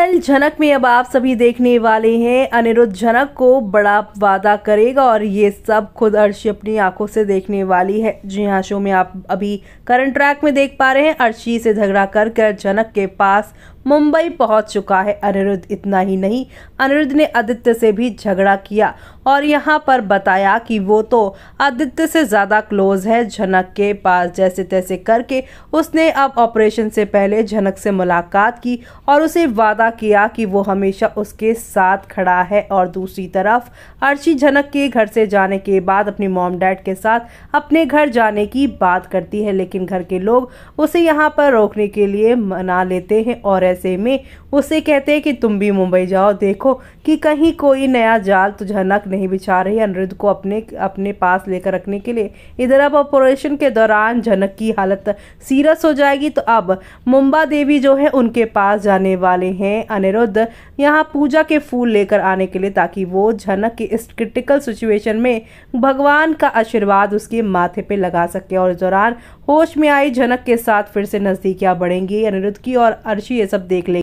दरअसल झनक में अब आप सभी देखने वाले हैं अनिरुद्ध झनक को बड़ा वादा करेगा और ये सब खुद अर्शी अपनी आंखों से देखने वाली है जी हाँ शो में आप अभी करंट ट्रैक में देख पा रहे हैं अर्शी से झगड़ा कर कर झनक के पास मुंबई पहुंच चुका है अनिरुद्ध इतना ही नहीं अनिरुद्ध ने आदित्य से भी झगड़ा किया और यहाँ पर बताया कि वो तो आदित्य से ज़्यादा क्लोज है झनक के पास जैसे तैसे करके उसने अब ऑपरेशन से पहले झनक से मुलाकात की और उसे वादा दावा किया कि वो हमेशा उसके साथ खड़ा है और दूसरी तरफ अर्शी झनक के घर से जाने के बाद अपनी मॉम डैड के साथ अपने घर जाने की बात करती है लेकिन घर के लोग उसे यहाँ पर रोकने के लिए मना लेते हैं और ऐसे में उसे कहते हैं कि तुम भी मुंबई जाओ देखो कि कहीं कोई नया जाल तो झनक नहीं बिछा रही अनिरुद्ध को अपने अपने पास लेकर रखने के लिए इधर अब ऑपरेशन के दौरान झनक की हालत सीरियस हो जाएगी तो अब मुंबा देवी जो है उनके पास जाने वाले हैं ने अनिरुद्ध यहाँ पूजा के फूल लेकर आने के लिए ताकि वो झनक की इस क्रिटिकल सिचुएशन में भगवान का आशीर्वाद उसके माथे पे लगा सके और इस दौरान होश में आई झनक के साथ फिर से नज़दीकियाँ बढ़ेंगी अनिरुद्ध की और अर्शी ये सब देख लेंगे